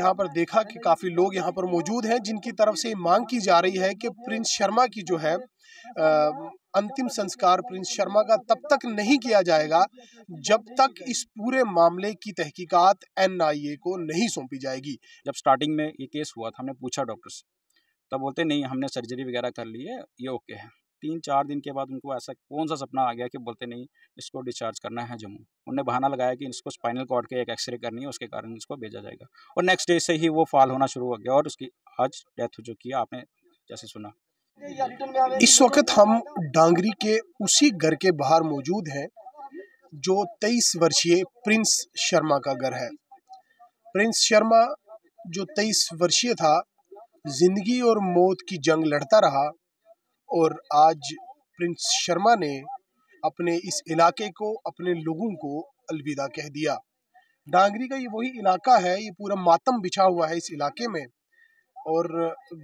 यहाँ पर देखा कि काफ़ी लोग यहाँ पर मौजूद हैं जिनकी तरफ से मांग की जा रही है कि प्रिंस शर्मा की जो है अंतिम संस्कार प्रिंस शर्मा का तब तक नहीं किया जाएगा जब तक इस पूरे मामले की तहकीकात एनआईए को नहीं सौंपी जाएगी जब स्टार्टिंग में ये केस हुआ था हमने पूछा डॉक्टर से तब बोलते नहीं हमने सर्जरी वगैरह कर ली है ये ओके है तीन चार दिन के बाद उनको ऐसा कौन सा सपना आ गया कि बोलते नहीं इसको डिस्चार्ज करना है जम्मू उन्होंने बहाना लगाया कि इसको स्पाइनल कॉर्ड के एक एक्सरे करनी है उसके कारण इसको भेजा जाएगा और नेक्स्ट डे से ही वो फॉल होना शुरू हो गया और उसकी आज डेथ हो चुकी है आपने जैसे सुना इस वक्त हम डांगरी के उसी घर के बाहर मौजूद हैं जो तेईस वर्षीय प्रिंस शर्मा का घर है प्रिंस शर्मा जो तेईस वर्षीय था जिंदगी और मौत की जंग लड़ता रहा और आज प्रिंस शर्मा ने अपने इस इलाके को अपने लोगों को अलविदा कह दिया डांगरी का ये वही इलाका है ये पूरा मातम बिछा हुआ है इस इलाके में और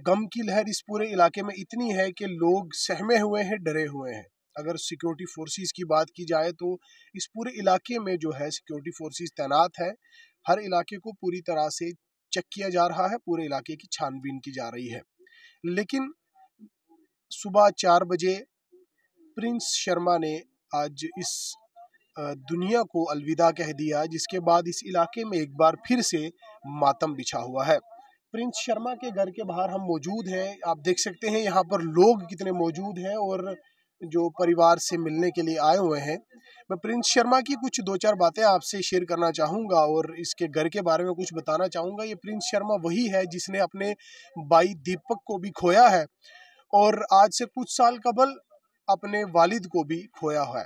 गम की लहर इस पूरे इलाके में इतनी है कि लोग सहमे हुए हैं डरे हुए हैं अगर सिक्योरिटी फोर्सेस की बात की जाए तो इस पूरे इलाके में जो है सिक्योरिटी फोर्सेस तैनात है हर इलाके को पूरी तरह से चेक किया जा रहा है पूरे इलाके की छानबीन की जा रही है लेकिन सुबह चार बजे प्रिंस शर्मा ने आज इस दुनिया को अलविदा कह दिया जिसके बाद इस इलाके में एक बार फिर से मातम बिछा हुआ है प्रिंस शर्मा के घर के बाहर हम मौजूद हैं आप देख सकते हैं यहाँ पर लोग कितने मौजूद हैं और जो परिवार से मिलने के लिए आए हुए हैं मैं प्रिंस शर्मा की कुछ दो चार बातें आपसे शेयर करना चाहूँगा और इसके घर के बारे में कुछ बताना चाहूँगा ये प्रिंस शर्मा वही है जिसने अपने भाई दीपक को भी खोया है और आज से कुछ साल कबल अपने वालिद को भी खोया है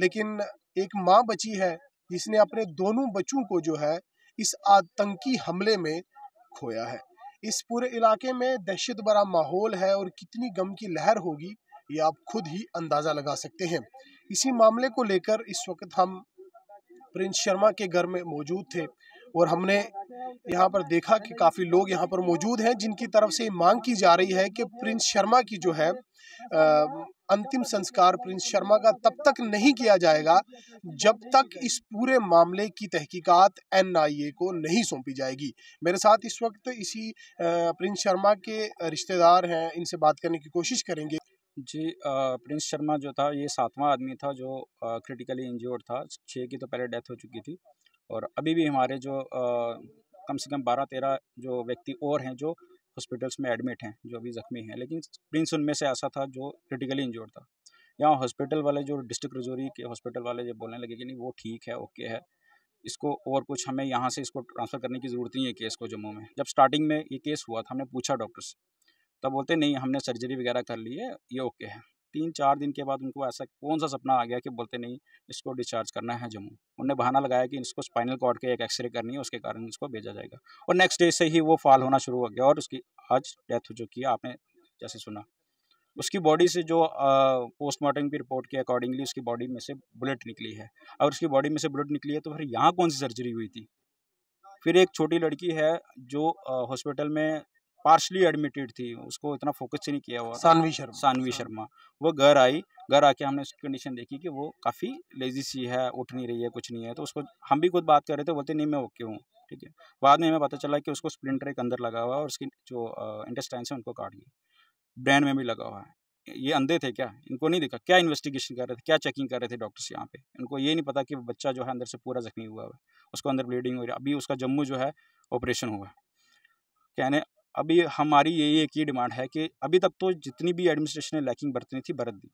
लेकिन एक माँ बची है जिसने अपने दोनों बच्चों को जो है इस आतंकी हमले में खोया है इस पूरे इलाके में दहशत भरा माहौल है और कितनी गम की लहर होगी ये आप खुद ही अंदाज़ा लगा सकते हैं इसी मामले को लेकर इस वक्त हम प्रिंस शर्मा के घर में मौजूद थे और हमने यहाँ पर देखा कि काफ़ी लोग यहाँ पर मौजूद हैं जिनकी तरफ से मांग की जा रही है कि प्रिंस शर्मा की जो है अंतिम संस्कार प्रिंस शर्मा का तब तक नहीं किया जाएगा जब तक इस पूरे मामले की तहकीकात एनआईए को नहीं सौंपी जाएगी मेरे साथ इस वक्त इसी प्रिंस शर्मा के रिश्तेदार हैं इनसे बात करने की कोशिश करेंगे जी प्रिंस शर्मा जो था ये सातवां आदमी था जो क्रिटिकली इंजोर्ड था छः की तो पहले डेथ हो चुकी थी और अभी भी हमारे जो आ, कम से कम बारह तेरह जो व्यक्ति और हैं जो हॉस्पिटल्स में एडमिट हैं जो अभी ज़ख्मी हैं लेकिन प्रिंस उनमें से ऐसा था जो क्रिटिकली इंजोर्ड था यहाँ हॉस्पिटल वाले जो डिस्ट्रिक्ट रजौरी के हॉस्पिटल वाले जो बोलने लगे कि नहीं वो ठीक है ओके है इसको और कुछ हमें यहाँ से इसको ट्रांसफ़र करने की ज़रूरत नहीं है केस को जम्मू में जब स्टार्टिंग में ये केस हुआ था हमने पूछा डॉक्टर से तब बोलते नहीं हमने सर्जरी वगैरह कर ली है ये ओके है तीन चार दिन के बाद उनको ऐसा कौन सा सपना आ गया कि बोलते नहीं इसको डिस्चार्ज करना है जम्मू उनने बहाना लगाया कि इसको स्पाइनल कॉर्ड के एक एक्सरे करनी है उसके कारण इसको भेजा जाएगा और नेक्स्ट डे से ही वो फाल होना शुरू हो गया और उसकी आज डेथ हो चुकी है आपने जैसे सुना उसकी बॉडी से जो पोस्टमार्टम की रिपोर्ट के अकॉर्डिंगली उसकी बॉडी में से बुलेट निकली है और उसकी बॉडी में से बुलेट निकली है तो फिर यहाँ कौन सी सर्जरी हुई थी फिर एक छोटी लड़की है जो हॉस्पिटल में पार्शली एडमिटेड थी उसको इतना फोकस नहीं किया हुआ सानवी शर्मा सानवी शर्मा वो घर आई घर आके हमने उसकी कंडीशन देखी कि वो काफ़ी लेजी सी है उठ नहीं रही है कुछ नहीं है तो उसको हम भी खुद बात कर रहे थे बोलते नहीं मैं ओके हूँ ठीक है बाद में हमें पता चला कि उसको स्प्लिंटर एक अंदर लगा हुआ है और उसकी जो इंटेस्टाइन है उनको काट गई ब्रेन में भी लगा हुआ है ये अंधे थे क्या इनको नहीं देखा क्या इन्वेस्टिगेशन कर रहे थे क्या चेकिंग कर रहे थे डॉक्टर्स यहाँ पे इनको ये नहीं पता कि बच्चा जो है अंदर से पूरा जख्मी हुआ है उसको अंदर ब्लीडिंग हो रही है अभी उसका जम्मू जो है ऑपरेशन हुआ है कहने अभी हमारी यही एक ही डिमांड है कि अभी तक तो जितनी भी एडमिनिस्ट्रेशन ने लैकिंग बरतनी थी बरत दी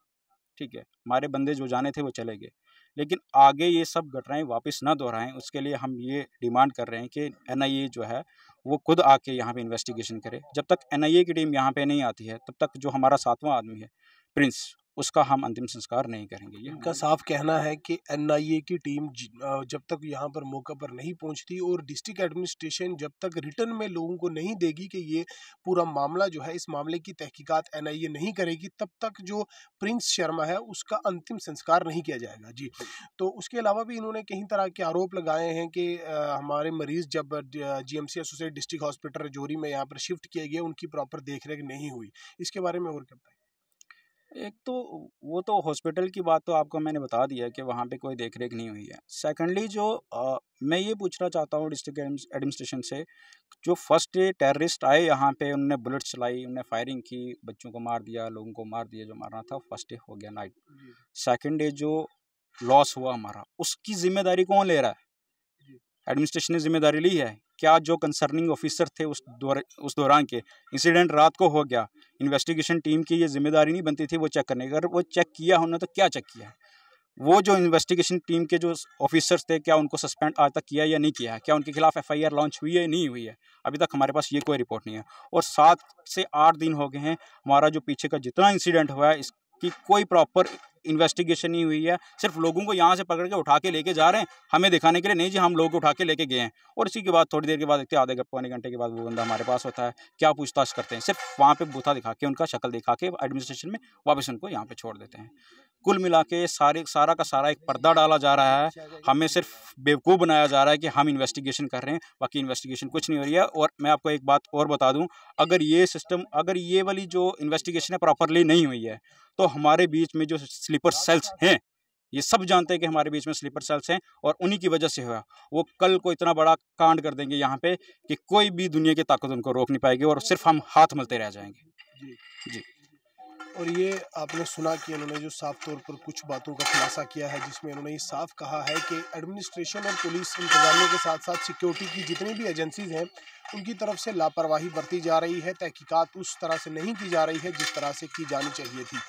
ठीक है हमारे बंदे जो जाने थे वो चले गए लेकिन आगे ये सब घटनाएं वापस ना दोहराएं उसके लिए हम ये डिमांड कर रहे हैं कि एन जो है वो खुद आके यहाँ पे इन्वेस्टिगेशन करे जब तक एन की टीम यहाँ पे नहीं आती है तब तक जो हमारा सातवां आदमी है प्रिंस उसका हम अंतिम संस्कार नहीं करेंगे इनका साफ कहना है कि एनआईए की टीम जब तक यहाँ पर मौका पर नहीं पहुँचती और डिस्ट्रिक्ट एडमिनिस्ट्रेशन जब तक रिटर्न में लोगों को नहीं देगी कि ये पूरा मामला जो है इस मामले की तहकीकात एनआईए नहीं करेगी तब तक जो प्रिंस शर्मा है उसका अंतिम संस्कार नहीं किया जाएगा जी तो उसके अलावा भी इन्होंने कई तरह के आरोप लगाए हैं कि हमारे मरीज़ जब G M C associate district hospital Rajouri में यहाँ पर शिफ्ट किए गए उनकी प्रॉपर देख रेख नहीं हुई इसके बारे में और क्या बताएंगे एक तो वो तो हॉस्पिटल की बात तो आपको मैंने बता दिया कि वहाँ पे कोई देख रेख नहीं हुई है सेकेंडली जो आ, मैं ये पूछना चाहता हूँ डिस्ट्रिक्ट एडमिनिस्ट्रेशन से जो फर्स्ट डे टेररिस्ट आए यहाँ पे उनने बुलेट चलाई उनने फायरिंग की बच्चों को मार दिया लोगों को मार दिया जो मारना था फर्स्ट डे हो गया नाइट सेकेंड डे जो लॉस हुआ हमारा उसकी जिम्मेदारी कौन ले रहा है एडमिनिस्ट्रेशन ने जिम्मेदारी ली है क्या जो कंसर्निंग ऑफिसर थे उस दौर उस दौरान के इंसिडेंट रात को हो गया इन्वेस्टिगेशन टीम की ये जिम्मेदारी नहीं बनती थी वो चेक करने की अगर वो चेक किया होना तो क्या चेक किया है वो जो इन्वेस्टिगेशन टीम के जो ऑफिसर्स थे क्या उनको सस्पेंड आज तक किया या नहीं किया है क्या उनके खिलाफ एफआईआर लॉन्च हुई है नहीं हुई है अभी तक हमारे पास ये कोई रिपोर्ट नहीं है और सात से आठ दिन हो गए हैं हमारा जो पीछे का जितना इंसिडेंट हुआ है इसकी कोई प्रॉपर इन्वेस्टिगेशन नहीं हुई है सिर्फ लोगों को यहाँ से पकड़ के उठा के लेके जा रहे हैं हमें दिखाने के लिए नहीं जी हम लोग उठा के लेके गए हैं और इसी के बाद थोड़ी देर के बाद देखते आधे पौने घंटे के बाद वो बंदा हमारे पास होता है क्या पूछताछ करते हैं सिर्फ वहाँ पर बूथा दिखा के उनका शक्ल दिखा के एडमिनिस्ट्रेशन में वापस उनको यहाँ पर छोड़ देते हैं कुल मिला के सारे सारा का सारा एक पर्दा डाला जा रहा है हमें सिर्फ बेवकूफ़ बनाया जा रहा है कि हम इन्वेस्टिगेशन कर रहे हैं बाकी इन्वेस्टिगेशन कुछ नहीं हो रही है और मैं आपको एक बात और बता दूं अगर ये सिस्टम अगर ये वाली जो इन्वेस्टिगेशन है प्रॉपरली नहीं हुई है तो हमारे बीच में जो स्लीपर हाँ, सेल्स हाँ। हैं ये सब जानते हैं कि हमारे बीच में स्लीपर सेल्स हैं और उन्हीं की वजह से हुआ वो कल को इतना बड़ा कांड कर देंगे यहाँ पे कि कोई भी दुनिया की ताकत उनको रोक नहीं पाएगी और सिर्फ हम हाथ मलते रह जाएंगे जी जी और ये आपने सुना कि इन्होंने जो साफ तौर पर कुछ बातों का खुलासा किया है जिसमें इन्होंने ये साफ कहा है कि एडमिनिस्ट्रेशन और पुलिस इंतजामिया के साथ साथ सिक्योरिटी की जितनी भी एजेंसीज हैं उनकी तरफ से लापरवाही बरती जा रही है तहकीकात उस तरह से नहीं की जा रही है जिस तरह से की जानी चाहिए थी